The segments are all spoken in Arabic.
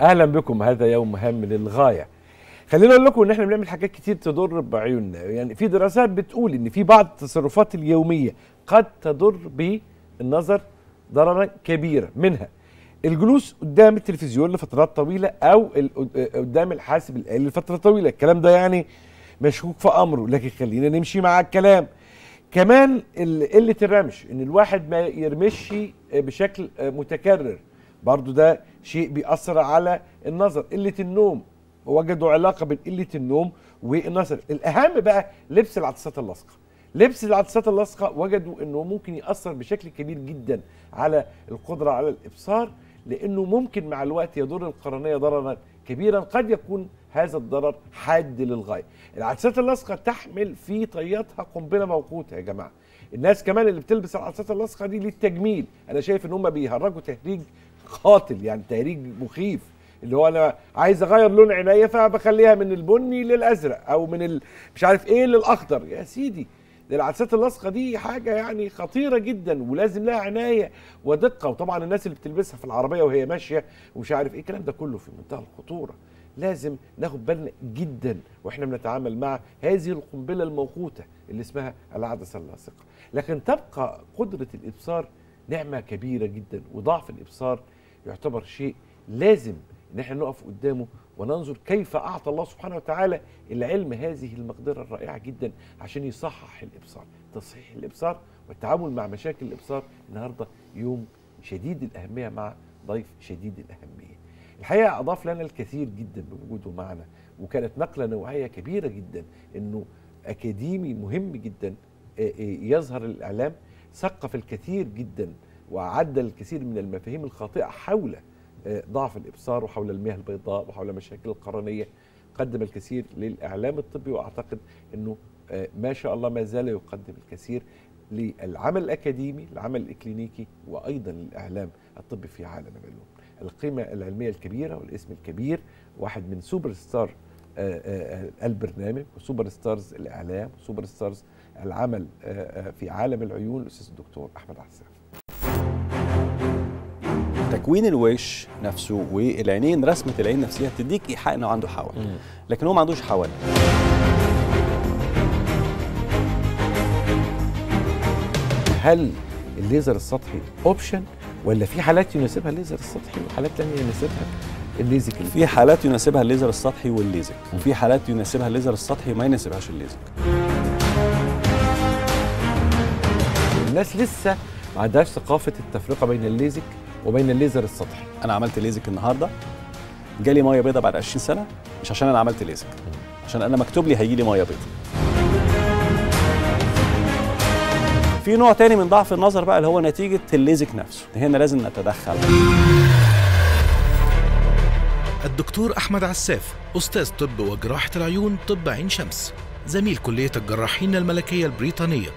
اهلا بكم هذا يوم هام للغايه خلينا اقول لكم ان احنا بنعمل حاجات كتير تضر بعيوننا يعني في دراسات بتقول ان في بعض التصرفات اليوميه قد تضر بالنظر ضررا كبيرا منها الجلوس قدام التلفزيون لفترات طويله او قدام الحاسب الالي لفتره طويله الكلام ده يعني مشكوك في امره لكن خلينا نمشي مع الكلام كمان قله الرمش ان الواحد ما يرمش بشكل متكرر برضو ده شيء بيأثر على النظر قله النوم وجدوا علاقه بين قله النوم والنظر الاهم بقى لبس العدسات اللاصقه لبس العدسات اللاصقه وجدوا انه ممكن ياثر بشكل كبير جدا على القدره على الابصار لانه ممكن مع الوقت يضر القرنيه ضررا كبيرا قد يكون هذا الضرر حاد للغايه العدسات اللاصقه تحمل في طياتها قنبله موقوته يا جماعه الناس كمان اللي بتلبس العدسات اللاصقه دي للتجميل انا شايف ان هم بيهرجوا تهريج قاتل يعني تهريج مخيف اللي هو انا عايز اغير لون عينيا فبخليها من البني للازرق او من ال... مش عارف ايه للاخضر يا سيدي العدسات اللاصقه دي حاجه يعني خطيره جدا ولازم لها عنايه ودقه وطبعا الناس اللي بتلبسها في العربيه وهي ماشيه ومش عارف ايه الكلام ده كله في منتهى الخطوره لازم ناخد بالنا جدا واحنا بنتعامل مع هذه القنبله الموقوته اللي اسمها العدسه اللاصقه لكن تبقى قدره الابصار نعمه كبيره جدا وضعف الابصار يعتبر شيء لازم ان احنا نقف قدامه وننظر كيف اعطى الله سبحانه وتعالى العلم هذه المقدره الرائعه جدا عشان يصحح الابصار تصحيح الابصار والتعامل مع مشاكل الابصار النهارده يوم شديد الاهميه مع ضيف شديد الاهميه الحقيقه اضاف لنا الكثير جدا بوجوده معنا وكانت نقله نوعيه كبيره جدا انه اكاديمي مهم جدا آه، آه، يظهر الاعلام ثقف الكثير جدا وعدل الكثير من المفاهيم الخاطئه حول آه، ضعف الابصار وحول المياه البيضاء وحول مشاكل القرنيه قدم الكثير للاعلام الطبي واعتقد انه ما شاء الله ما زال يقدم الكثير للعمل الاكاديمي العمل الاكلينيكي وايضا للاعلام الطبي في عالم العلوم القيمه العلميه الكبيره والاسم الكبير واحد من سوبر ستار آه، آه، البرنامج وسوبر ستارز الاعلام وسوبر ستارز العمل آه، في عالم العيون الاستاذ الدكتور احمد عساف تكوين الوش نفسه والعينين رسمه العين نفسها تديك ايحاء انه عنده حول لكن هو ما عندوش حول هل الليزر السطحي اوبشن ولا في حالات يناسبها الليزر السطحي وحالات ثانيه يناسبها الليزك في حالات يناسبها الليزر السطحي والليزك وفي حالات يناسبها الليزر السطحي وما يناسبهاش الليزك الناس لسه ما عندهاش ثقافه التفرقه بين الليزك وبين الليزر السطحي انا عملت ليزك النهارده جالي ميه بيضاء بعد 20 سنه مش عشان انا عملت ليزك عشان انا مكتوب لي هيجي لي ميه بيضاء في نوع تاني من ضعف النظر بقى اللي هو نتيجه الليزك نفسه هنا لازم نتدخل الدكتور احمد عساف استاذ طب وجراحه العيون طب عين شمس زميل كليه الجراحين الملكيه البريطانيه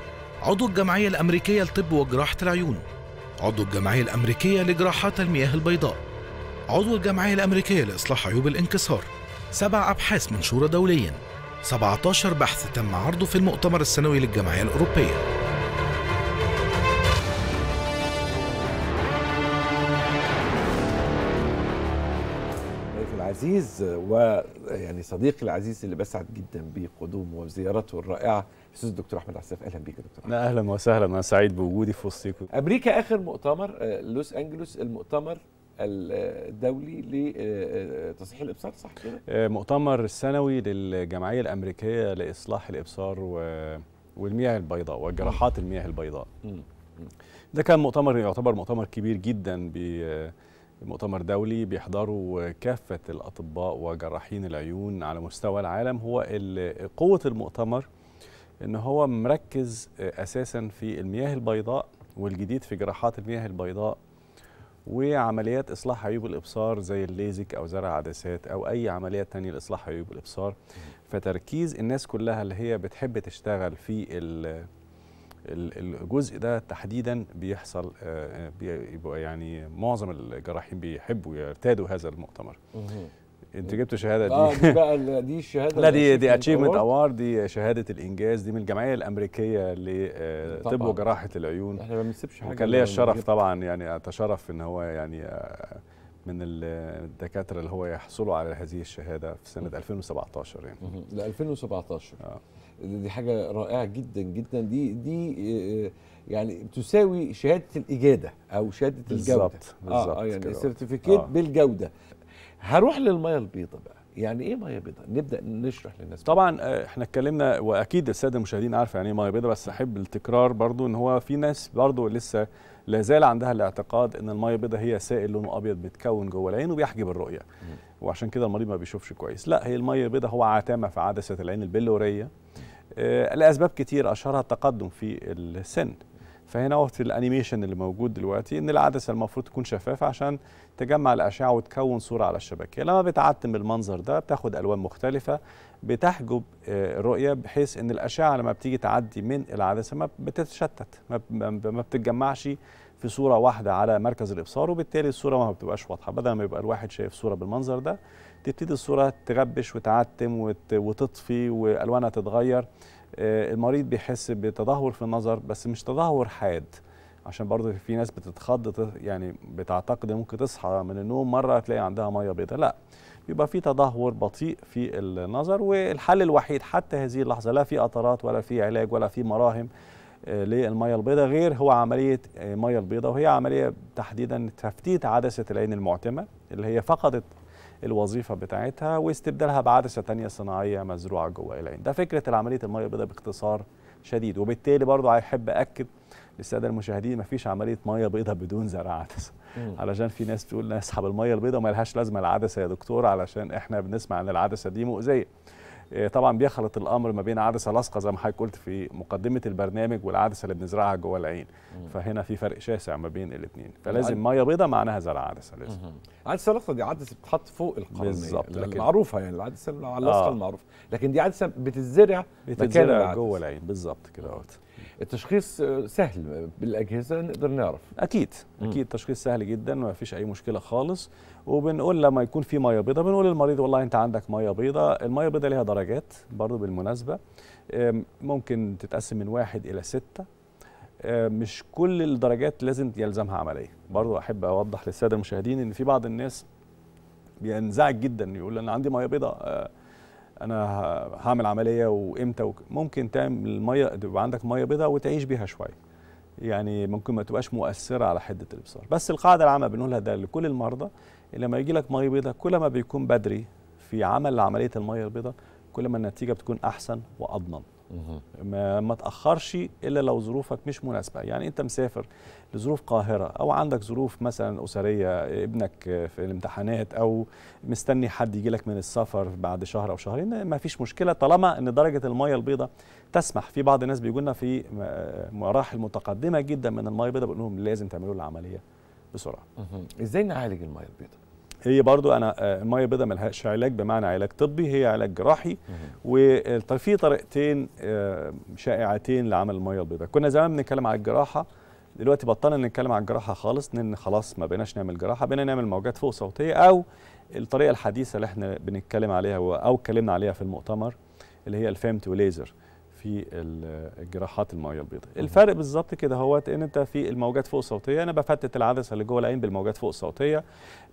عضو الجمعيه الامريكيه لطب وجراحه العيون عضو الجمعيه الامريكيه لجراحات المياه البيضاء عضو الجمعيه الامريكيه لاصلاح عيوب الانكسار سبع ابحاث منشوره دوليا 17 بحث تم عرضه في المؤتمر السنوي للجمعيه الاوروبيه العزيز ويعني صديقي العزيز اللي بسعد جدا بقدومه وزيارته الرائعه استاذ الدكتور احمد عساف اهلا بيك يا دكتور أحمد. اهلا وسهلا انا سعيد بوجودي في وسطكم امريكا اخر مؤتمر آه، لوس انجلوس المؤتمر الدولي لتصحيح الابصار صح كده آه، مؤتمر السنوي للجمعيه الامريكيه لاصلاح الابصار والمياه البيضاء وجراحات المياه البيضاء ده كان مؤتمر يعتبر مؤتمر كبير جدا بي مؤتمر دولي بيحضره كافة الأطباء وجراحين العيون على مستوى العالم هو قوة المؤتمر إن هو مركز أساسا في المياه البيضاء والجديد في جراحات المياه البيضاء وعمليات إصلاح عيوب الإبصار زي الليزك أو زرع عدسات أو أي عملية تانية لإصلاح عيوب الإبصار فتركيز الناس كلها اللي هي بتحب تشتغل في الجزء ده تحديدا بيحصل آه، بيبقى يعني معظم الجراحين بيحبوا يرتادوا هذا المؤتمر انت جبت شهاده دي اه دي بقى دي الشهاده لا دي دي اتشيفمنت اوارد دي شهاده الانجاز دي من الجمعيه الامريكيه لطب آه، وجراحه العيون احنا ما بنسيبش حاجه كان ليا الشرف يعني، طبعا يعني اتشرف ان هو يعني آه، من الدكاتره اللي هو يحصلوا على هذه الشهاده في سنه 2017 يعني ل 2017 اه دي حاجه رائعه جدا جدا دي دي آه، يعني تساوي شهاده الاجاده او شهاده بالزبط الجوده بالظبط آه، آه، بالظبط آه يعني سيرتيفيكيت آه. بالجوده هروح للميه البيضاء بقى يعني ايه ميه بيضاء نبدا نشرح للناس طبعا احنا اتكلمنا واكيد الساده المشاهدين عارف يعني ايه ميه بيضاء بس احب التكرار برضو ان هو في ناس برضو لسه لا زال عندها الاعتقاد ان الميه البيضاء هي سائل لونه ابيض بيتكون جوه العين وبيحجب الرؤيه وعشان كده المريض ما بيشوفش كويس لا هي الميه البيضاء هو عتامه في عدسه العين البلوريه آه، لأسباب كتير أشهرها التقدم في السن فهنا وقت الانيميشن اللي موجود دلوقتي ان العدسه المفروض تكون شفافه عشان تجمع الاشعه وتكون صوره على الشبكه لما بتعتم المنظر ده بتاخد الوان مختلفه بتحجب الرؤيه آه، بحيث ان الاشعه لما بتيجي تعدي من العدسه ما بتتشتت ما بتتجمعش في صوره واحده على مركز الابصار وبالتالي الصوره ما بتبقاش واضحه بدل ما يبقى الواحد شايف صوره بالمنظر ده تبتدي الصوره تغبش وتعتم وتطفي والوانها تتغير آه، المريض بيحس بتدهور في النظر بس مش تدهور حاد عشان برضه في ناس بتتخض يعني بتعتقد ممكن تصحى من النوم مره تلاقي عندها ميه بيضاء لا بيبقى في تدهور بطيء في النظر والحل الوحيد حتى هذه اللحظه لا في قطرات ولا في علاج ولا في مراهم آه، للميه البيضاء غير هو عمليه آه، ميه البيضاء وهي عمليه تحديدا تفتيت عدسه العين المعتمه اللي هي فقدت الوظيفه بتاعتها واستبدالها بعدسه ثانيه صناعيه مزروعه جوه العين ده فكره عمليه الميه البيضاء باختصار شديد وبالتالي برضو احب اكد للساده المشاهدين مفيش عمليه ميه بيضاء بدون زرع عدسه علشان في ناس تقول نسحب الميه البيضاء وما لهاش لازمه العدسه يا دكتور علشان احنا بنسمع ان العدسه دي مؤذيه إيه، طبعا بيخلط الامر ما بين عدسه لاصقه زي ما حضرتك قلت في مقدمه البرنامج والعدسه اللي بنزرعها جوه العين فهنا في فرق شاسع ما بين الاثنين يعني فلازم ميه بيضاء معناها زرع عدسه لازم عدسه لاصقه دي عدسه بتتحط فوق القرنيه بالظبط معروفه يعني العدسه اللاصقه آه. المعروفه لكن دي عدسه بتتزرع بتتزرع جوه العين بالظبط كده التشخيص آه، سهل بالاجهزه نقدر نعرف اكيد اكيد تشخيص سهل جدا ما فيش اي مشكله خالص وبنقول لما يكون في ميه بيضاء بنقول للمريض والله انت عندك ميه بيضاء الميه بيضاء ليها درجات برضو بالمناسبه ممكن تتقسم من واحد الى سته مش كل الدرجات لازم يلزمها عمليه برضو احب اوضح للساده المشاهدين ان في بعض الناس بينزعج جدا يقول انا عندي ميه بيضاء آه، انا هعمل عمليه وامتى ممكن تعمل الميه يبقى عندك ميه بيضاء وتعيش بيها شويه يعني ممكن ما تبقاش مؤثره على حده الابصار بس القاعده العامه بنقولها ده لكل المرضى لما يجي لك ميه بيضاء كل ما بيكون بدري في عمل عمليه الميه البيضاء كل ما النتيجه بتكون احسن واضمن ما, ما تاخرش الا لو ظروفك مش مناسبه يعني انت مسافر لظروف قاهره او عندك ظروف مثلا اسريه ابنك في الامتحانات او مستني حد يجي لك من السفر بعد شهر او شهرين ما فيش مشكله طالما ان درجه الميه البيضاء تسمح في بعض الناس بيقولنا في مراحل متقدمه جدا من الميه البيضاء بنقول لهم لازم تعملوا العمليه بسرعه ازاي نعالج الميه البيضاء هي برضو انا الميه آه، البيضاء ملهاش علاج بمعنى علاج طبي هي علاج جراحي وفي آه، طريقتين آه، شائعتين لعمل الميه البيضاء كنا زمان بنتكلم على الجراحه دلوقتي بطلنا نتكلم على الجراحه خالص لان خلاص ما بقيناش نعمل جراحه بقينا نعمل موجات فوق صوتيه او الطريقه الحديثه اللي احنا بنتكلم عليها او اتكلمنا عليها في المؤتمر اللي هي الفيمتو ليزر في الجراحات الميه البيضاء الفرق بالظبط كده هو ان انت في الموجات فوق الصوتيه انا بفتت العدسه اللي جوه العين بالموجات فوق الصوتيه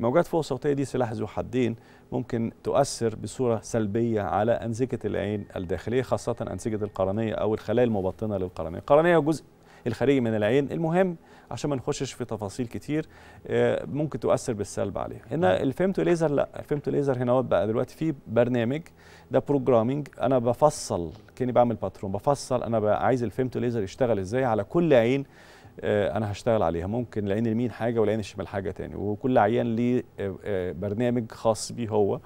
الموجات فوق الصوتيه دي سلاح ذو حدين ممكن تؤثر بصوره سلبيه على انسجه العين الداخليه خاصه انسجه القرنيه او الخلايا المبطنه للقرنيه القرنيه جزء الخارجي من العين المهم عشان ما نخشش في تفاصيل كتير آه، ممكن تؤثر بالسلب عليه هنا نعم. الفيمتو ليزر لا الفيمتو ليزر هنا بقى دلوقتي في برنامج ده بروجرامينج انا بفصل كاني بعمل باترون بفصل انا بقى عايز الفيمتو ليزر يشتغل ازاي على كل عين آه، انا هشتغل عليها ممكن العين اليمين حاجه والعين الشمال حاجه تاني وكل عيان ليه آه، برنامج خاص بيه هو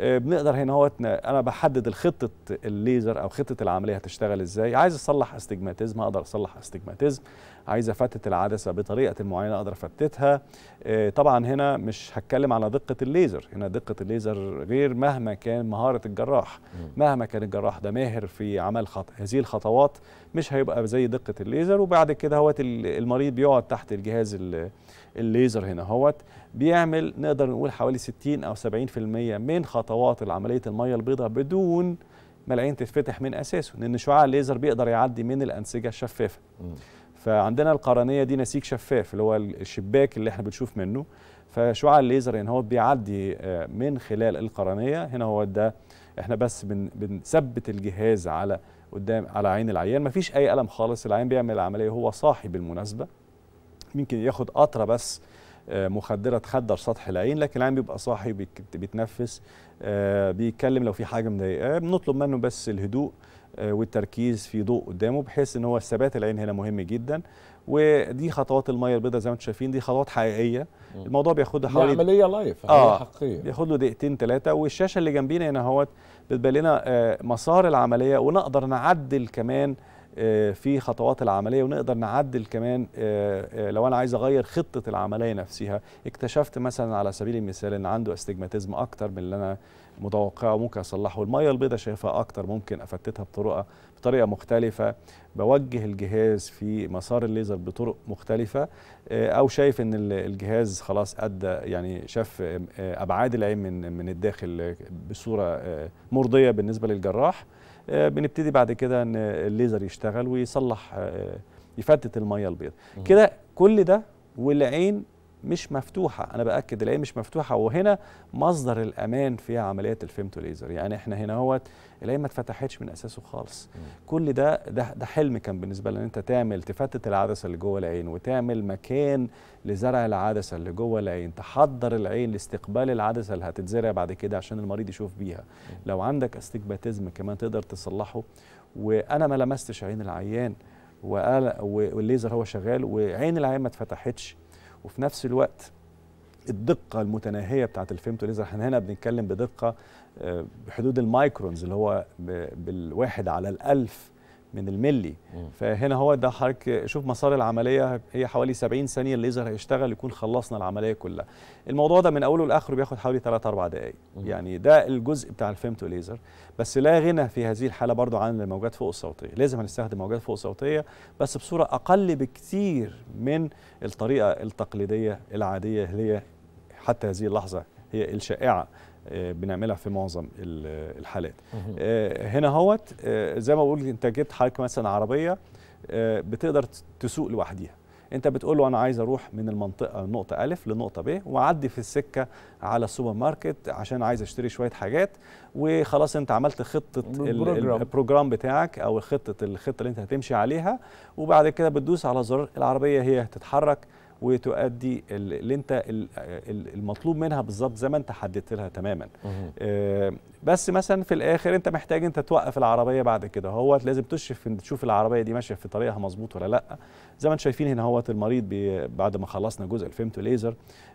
بنقدر هنا هو انا بحدد الخطه الليزر او خطه العمليه هتشتغل ازاي عايز اصلح استجماتيزم اقدر اصلح استجماتيزم عايز افتت العدسه بطريقه معينه اقدر افتتها آه، طبعا هنا مش هتكلم على دقه الليزر هنا دقه الليزر غير مهما كان مهاره الجراح مهما كان الجراح ده ماهر في عمل خط... هذه الخطوات مش هيبقى زي دقه الليزر وبعد كده هوت المريض بيقعد تحت الجهاز الليزر هنا هوت بيعمل نقدر نقول حوالي 60 او 70% من خطوات عمليه الميه البيضاء بدون ما العين تتفتح من اساسه لان شعاع الليزر بيقدر يعدي من الانسجه الشفافه فعندنا القرنيه دي نسيج شفاف اللي هو الشباك اللي احنا بنشوف منه فشعاع الليزر هنا يعني هو بيعدي آه، من خلال القرنيه هنا هو ده احنا بس بنثبت الجهاز على قدام على عين العيان مفيش اي الم خالص العيان بيعمل العمليه هو صاحي بالمناسبه ممكن ياخد قطره بس آه، مخدره تخدر سطح العين لكن العين بيبقى صاحي بيتنفس آه، بيتكلم لو في حاجه مضايقاه بنطلب منه بس الهدوء آه، والتركيز في ضوء قدامه بحيث ان هو ثبات العين هنا مهم جدا ودي خطوات الميه البيضاء زي ما انتم شايفين دي خطوات حقيقيه الموضوع بياخد له حوالي عمليه لايف اه حقيقيه بياخد له دقيقتين ثلاثه والشاشه اللي جنبينا هنا اهوت بتبين لنا مسار العمليه ونقدر نعدل كمان آه، في خطوات العمليه ونقدر نعدل كمان آه، آه، لو انا عايز اغير خطه العمليه نفسها اكتشفت مثلا على سبيل المثال ان عنده استجماتيزم اكتر من اللي انا متوقعه ممكن اصلحه الميه البيضاء شايفها اكتر ممكن افتتها بطريقه بطريقه مختلفه بوجه الجهاز في مسار الليزر بطرق مختلفه او شايف ان الجهاز خلاص ادى يعني شاف ابعاد العين من من الداخل بصوره مرضيه بالنسبه للجراح آه، بنبتدي بعد كده ان الليزر يشتغل ويصلح آه، يفتت الميه البيضاء كده كل ده والعين مش مفتوحه انا باكد الايه مش مفتوحه وهنا مصدر الامان في عمليات الفيمتو ليزر يعني احنا هنا اهوت الايه ما اتفتحتش من اساسه خالص مم. كل ده ده ده حلم كان بالنسبه لنا انت تعمل تفتت العدسه اللي جوه العين وتعمل مكان لزرع العدسه اللي جوه العين تحضر العين لاستقبال العدسه اللي هتتزرع بعد كده عشان المريض يشوف بيها مم. لو عندك استجباتيزم كمان تقدر تصلحه وانا ما لمستش عين العيان والليزر هو شغال وعين العين ما اتفتحتش وفي نفس الوقت الدقة المتناهية بتاعت الفيمتو ليزر احنا هنا بنتكلم بدقة آه، بحدود المايكرونز اللي هو بالواحد على الألف من الملي مم. فهنا هو ده حضرتك شوف مسار العمليه هي حوالي 70 ثانيه الليزر هيشتغل يكون خلصنا العمليه كلها الموضوع ده من اوله لاخره بياخد حوالي 3 4 دقائق يعني ده الجزء بتاع الفيمتو ليزر بس لا غنى في هذه الحاله برضو عن الموجات فوق الصوتيه لازم هنستخدم موجات فوق صوتيه بس بصوره اقل بكثير من الطريقه التقليديه العاديه اللي هي حتى هذه اللحظه هي الشائعه آه، بنعملها في معظم الحالات آه، هنا هوت آه، زي ما بقول انت جبت حضرتك مثلا عربيه بتقدر تسوق لوحديها انت بتقول له انا عايز اروح من المنطقه نقطه الف لنقطه ب واعدي في السكه على السوبر ماركت عشان عايز اشتري شويه حاجات وخلاص انت عملت خطه البروجرام, البروجرام بتاعك او خطه الخطه اللي انت هتمشي عليها وبعد كده بتدوس على زرار العربيه هي هتتحرك وتؤدي اللي انت المطلوب منها بالظبط زي ما انت حددت لها تماما آه، بس مثلا في الاخر انت محتاج انت توقف العربيه بعد كده هو لازم تشرف تشوف العربيه دي ماشيه في طريقها مظبوط ولا لا زي ما انتم شايفين هنا هو المريض بعد ما خلصنا جزء الفيمتو ليزر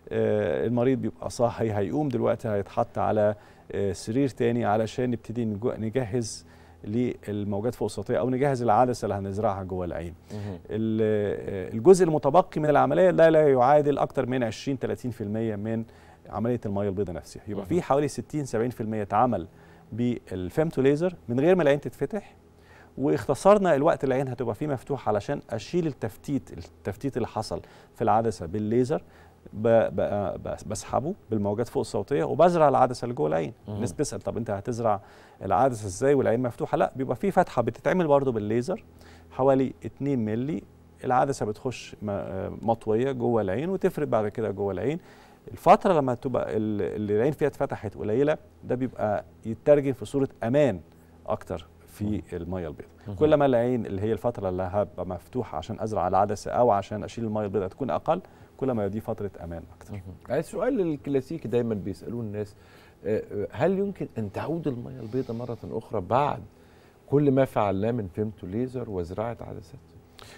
آه، المريض بيبقى صاحي هيقوم دلوقتي هيتحط على آه، سرير تاني علشان نبتدي نجهز للموجات فوق السطحيه او نجهز العدسه اللي هنزرعها جوه العين. آه، الجزء المتبقي من العمليه لا لا يعادل اكثر من 20 30% من عمليه الميه البيضاء نفسها، يبقى في حوالي 60 70% اتعمل بالفيمتو ليزر من غير ما العين تتفتح واختصرنا الوقت العين هتبقى فيه مفتوح علشان اشيل التفتيت التفتيت اللي حصل في العدسه بالليزر بسحبه بالموجات فوق الصوتيه وبزرع العدسه اللي جوه العين الناس بتسال طب انت هتزرع العدسه ازاي والعين مفتوحه لا بيبقى في فتحه بتتعمل برضو بالليزر حوالي 2 مللي العدسه بتخش آه، مطويه جوه العين وتفرد بعد كده جوه العين الفتره لما تبقى اللي العين فيها اتفتحت قليله ده بيبقى يترجم في صوره امان اكتر في الميه البيضاء كل ما العين اللي هي الفتره اللي هبقى مفتوحه عشان ازرع العدسه او عشان اشيل الميه البيضاء تكون اقل كل ما دي فتره امان اكتر يعني السؤال الكلاسيكي دايما بيسالوه الناس آه، آه، هل يمكن ان تعود الميه البيضاء مره اخرى بعد كل ما فعلناه من فيمتو ليزر وزراعه عدسات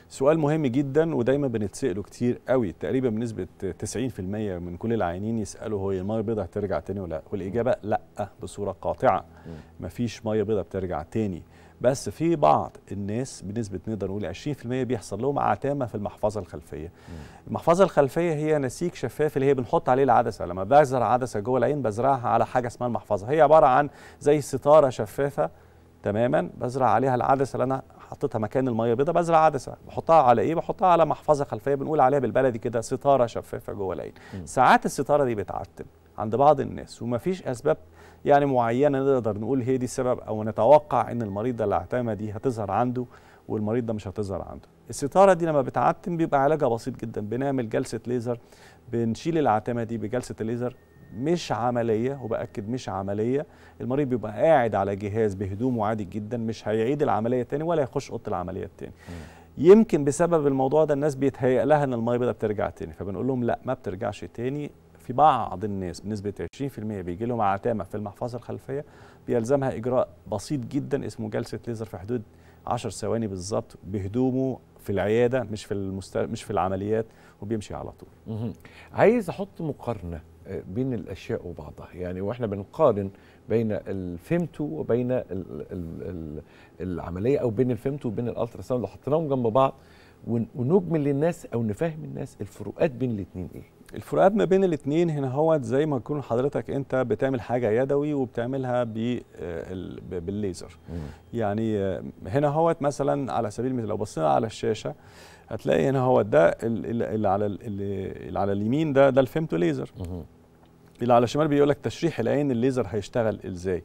سؤال مهم جدا ودايما بنتساله كتير قوي تقريبا بنسبه 90% من كل العينين يسالوا هو الميه البيضاء هترجع تاني ولا لا والاجابه لا بصوره قاطعه مفيش ميه بيضاء بترجع تاني بس في بعض الناس بنسبه نقدر نقول 20% بيحصل لهم عتامه في المحفظه الخلفيه. مم. المحفظه الخلفيه هي نسيج شفاف اللي هي بنحط عليه العدسه لما بزرع عدسه جوه العين بزرعها على حاجه اسمها المحفظه هي عباره عن زي ستاره شفافه تماما بزرع عليها العدسه اللي انا حطيتها مكان الميه بيضه بزرع عدسه بحطها على ايه بحطها على محفظه خلفيه بنقول عليها بالبلدي كده ستاره شفافه جوه العين ساعات الستاره دي بتعتم عند بعض الناس ومفيش اسباب يعني معينه نقدر نقول هي دي السبب او نتوقع ان المريض ده العتامه دي هتظهر عنده والمريض ده مش هتظهر عنده الستاره دي لما بتعتم بيبقى علاجها بسيط جدا بنعمل جلسه ليزر بنشيل العتمه دي بجلسه الليزر مش عمليه وباكد مش عمليه المريض بيبقى قاعد على جهاز بهدومه عادي جدا مش هيعيد العمليه تاني ولا يخش اوضه العمليه تاني يمكن بسبب الموضوع ده الناس بيتهيأ لها ان الميه بيضاء بترجع تاني فبنقول لهم لا ما بترجعش تاني في بعض الناس بنسبه 20% بيجي لهم عتامه في المحفظه الخلفيه بيلزمها اجراء بسيط جدا اسمه جلسه ليزر في حدود 10 ثواني بالظبط بهدومه في العياده مش في المست... مش في العمليات وبيمشي على طول. عايز احط مقارنه آه، بين الاشياء وبعضها يعني واحنا بنقارن بين الفيمتو وبين ال ال العمليه او بين الفيمتو وبين الالترا ساوند لو حطيناهم جنب بعض ونجمل للناس او نفهم الناس الفروقات بين الاثنين ايه الفروقات ما بين الاثنين هنا هو زي ما تكون حضرتك انت بتعمل حاجه يدوي وبتعملها آه، بالليزر يعني آه، هنا هو مثلا على سبيل المثال لو بصينا على الشاشه هتلاقي هنا هو ده اللي على اللي على اليمين ده ده الفيمتو ليزر اللي على الشمال بيقول لك تشريح العين الليزر هيشتغل ازاي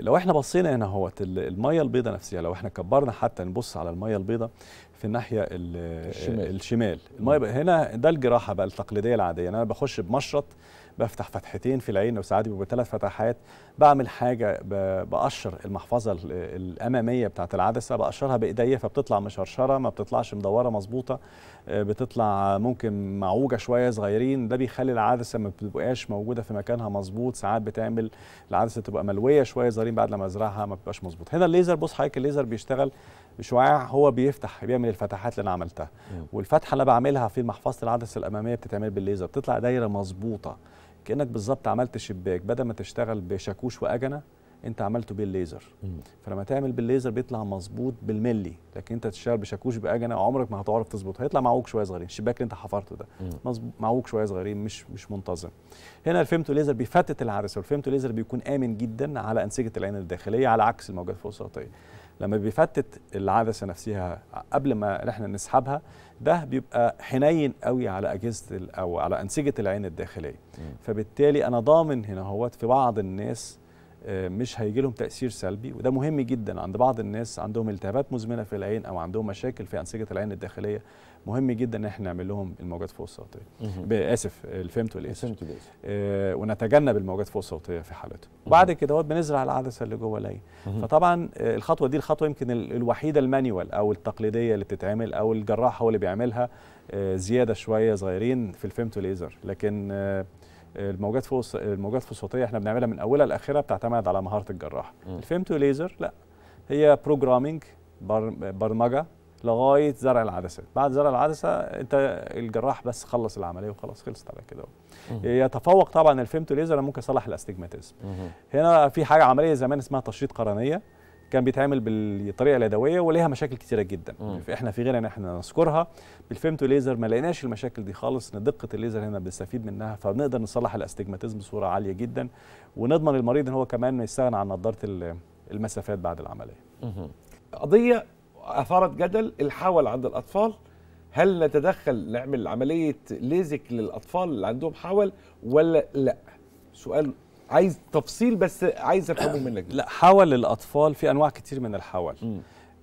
لو احنا بصينا هنا اهوت الميه البيضاء نفسها لو احنا كبرنا حتى نبص على الميه البيضاء في الناحيه الشمال, الشمال. الميه هنا ده الجراحه بقى التقليديه العاديه يعني انا بخش بمشرط بفتح فتحتين في العين وساعات بيبقوا ثلاث فتحات بعمل حاجه بقشر المحفظه الاماميه بتاعت العدسه بقشرها بايديا فبتطلع مشرشره ما بتطلعش مدوره مظبوطه آه، بتطلع ممكن معوجه شويه صغيرين ده بيخلي العدسه ما بتبقاش موجوده في مكانها مظبوط ساعات بتعمل العدسه تبقى ملويه شويه صغيرين بعد لما ازرعها ما بتبقاش مظبوط هنا الليزر بص حضرتك الليزر بيشتغل بشعاع هو بيفتح بيعمل الفتحات اللي انا عملتها والفتحه اللي بعملها في محفظه العدسه الاماميه بتتعمل بالليزر بتطلع دايره مظبوطه كانك بالظبط عملت شباك بدل ما تشتغل بشاكوش واجنه انت عملته بالليزر فلما تعمل بالليزر بيطلع مظبوط بالملي لكن انت تشتغل بشاكوش باجنه عمرك ما هتعرف تظبط هيطلع معوج شويه صغيرين الشباك اللي انت حفرته ده معوج شويه صغيرين مش مش منتظم هنا الفيمتو ليزر بيفتت العدسه والفيمتو ليزر بيكون امن جدا على انسجه العين الداخليه على عكس الموجات الفوق الفوسطيه لما بيفتت العدسه نفسها قبل ما احنا نسحبها ده بيبقى حنين قوي على اجهزه او على انسجه العين الداخليه فبالتالي انا ضامن هنا هوت في بعض الناس مش هيجي لهم تاثير سلبي وده مهم جدا عند بعض الناس عندهم التهابات مزمنه في العين او عندهم مشاكل في انسجه العين الداخليه مهم جدا ان احنا نعمل لهم الموجات فوق الصوتيه اسف الفيمت والاسف آه ونتجنب الموجات فوق الصوتيه في حالته وبعد كده بنزرع العدسه اللي جوه العين فطبعا آه، الخطوه دي الخطوه يمكن الوحيده المانيوال او التقليديه اللي بتتعمل او الجراح هو اللي بيعملها آه زياده شويه صغيرين في الفيمتو ليزر لكن آه الموجات فوق الموجات فوق الصوتيه احنا بنعملها من اولها لاخرها بتعتمد على مهاره الجراح الفيمتو ليزر لا هي بروجرامينج برمجه لغايه زرع العدسه بعد زرع العدسه انت الجراح بس خلص العمليه وخلاص خلصت على كده يتفوق طبعا الفيمتو ليزر ممكن يصلح الاستجماتيزم هنا في حاجه عمليه زمان اسمها تشريط قرنيه كان بيتعامل بالطريقه اليدويه وليها مشاكل كتيره جدا مم. يعني احنا في غنى ان احنا نذكرها بالفيمتو ليزر ما لقيناش المشاكل دي خالص ان دقه الليزر هنا بنستفيد منها فبنقدر نصلح الاستجماتيزم بصوره عاليه جدا ونضمن المريض ان هو كمان يستغنى عن نظاره المسافات بعد العمليه قضيه اثارت جدل الحول عند الاطفال هل نتدخل نعمل عمليه ليزك للاطفال اللي عندهم حول ولا لا سؤال عايز تفصيل بس عايز افهمه منك لا حول الاطفال في انواع كتير من الحول م.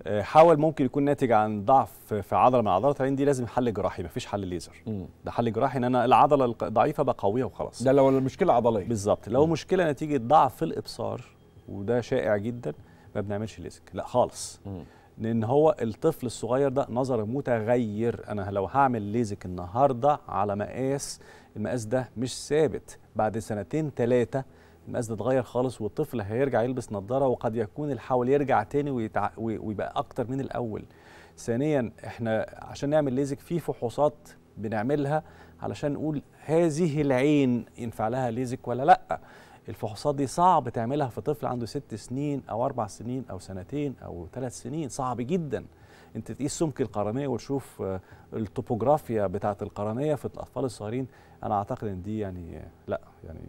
آه، حول ممكن يكون ناتج عن ضعف في عضله من عضلات العين دي لازم حل جراحي مفيش حل ليزر ده حل جراحي ان انا العضله الضعيفه بقويها وخلاص ده لو المشكله عضليه بالظبط لو مم. مشكله نتيجه ضعف في الابصار وده شائع جدا ما بنعملش ليزك لا خالص مم. لان هو الطفل الصغير ده نظره متغير انا لو هعمل ليزك النهارده على مقاس المقاس ده مش ثابت بعد سنتين ثلاثه المقاس ده اتغير خالص والطفل هيرجع يلبس نظاره وقد يكون الحول يرجع تاني ويتع... ويبقى اكتر من الاول ثانيا احنا عشان نعمل ليزك في فحوصات بنعملها علشان نقول هذه العين ينفع لها ليزك ولا لا الفحوصات دي صعب تعملها في طفل عنده ست سنين او اربع سنين او سنتين او ثلاث سنين صعب جدا انت تقيس سمك القرنيه وتشوف آه، التوبوغرافيا بتاعه القرنيه في الاطفال الصغيرين انا اعتقد ان دي يعني لا يعني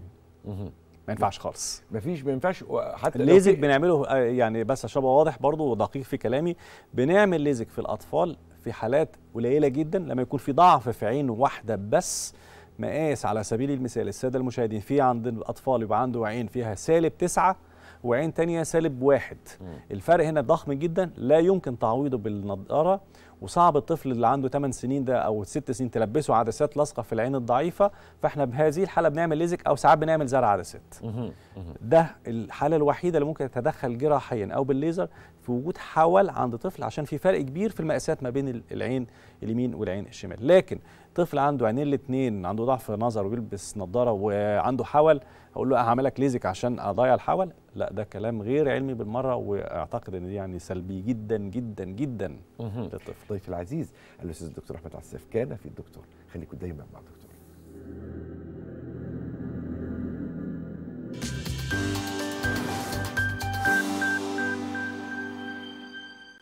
ما ينفعش خالص ما فيش ما ينفعش حتى الليزك بنعمله آه، يعني بس عشان ابقى واضح برضو ودقيق في كلامي بنعمل ليزك في الاطفال في حالات قليله جدا لما يكون في ضعف في عين واحده بس مقاس على سبيل المثال الساده المشاهدين في عند الاطفال يبقى عنده عين فيها سالب تسعه وعين تانية سالب واحد الفرق هنا ضخم جدا لا يمكن تعويضه بالنضاره وصعب الطفل اللي عنده 8 سنين ده او 6 سنين تلبسه عدسات لاصقه في العين الضعيفه فاحنا بهذه الحاله بنعمل ليزك او ساعات بنعمل زرع عدسات ده الحاله الوحيده اللي ممكن تتدخل جراحيا او بالليزر في وجود حول عند طفل عشان في فرق كبير في المقاسات ما بين العين اليمين والعين الشمال لكن طفل عنده عينين الاثنين عنده ضعف نظر وبيلبس نظاره وعنده حول اقول له هعمل لك ليزك عشان اضيع الحول لا ده كلام غير علمي بالمره واعتقد ان دي يعني سلبي جدا جدا جدا للطفل ضيفي العزيز الاستاذ الدكتور احمد عساف كان في الدكتور خليكم دايما مع الدكتور